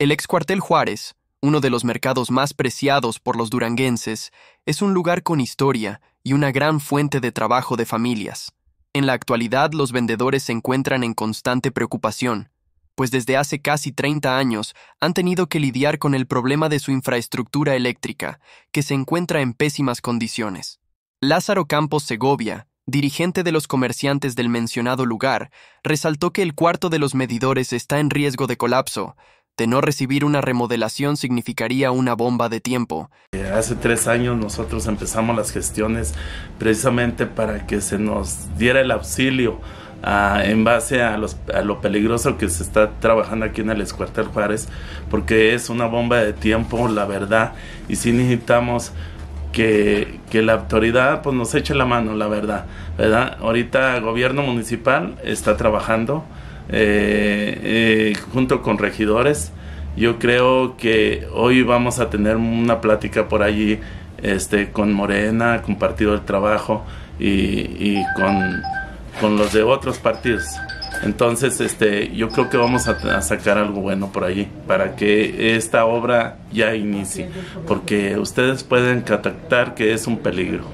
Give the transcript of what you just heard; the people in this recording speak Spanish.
El ex cuartel Juárez, uno de los mercados más preciados por los duranguenses, es un lugar con historia y una gran fuente de trabajo de familias. En la actualidad los vendedores se encuentran en constante preocupación, pues desde hace casi 30 años han tenido que lidiar con el problema de su infraestructura eléctrica, que se encuentra en pésimas condiciones. Lázaro Campos Segovia, dirigente de los comerciantes del mencionado lugar, resaltó que el cuarto de los medidores está en riesgo de colapso, de no recibir una remodelación significaría una bomba de tiempo. Eh, hace tres años nosotros empezamos las gestiones precisamente para que se nos diera el auxilio ah, en base a, a, lo peligroso que se está trabajando aquí en el Escuartel Juárez, porque es una bomba de tiempo, la verdad, y si necesitamos que, que, la autoridad pues nos eche la mano, la verdad, ¿verdad? Ahorita el gobierno municipal está trabajando eh, eh, junto con regidores. Yo creo que hoy vamos a tener una plática por allí este, con Morena, con Partido del Trabajo y, con los de otros partidos. Entonces, este, yo creo que vamos a, sacar algo bueno por allí para que esta obra ya inicie, porque ustedes pueden catactar que es un peligro.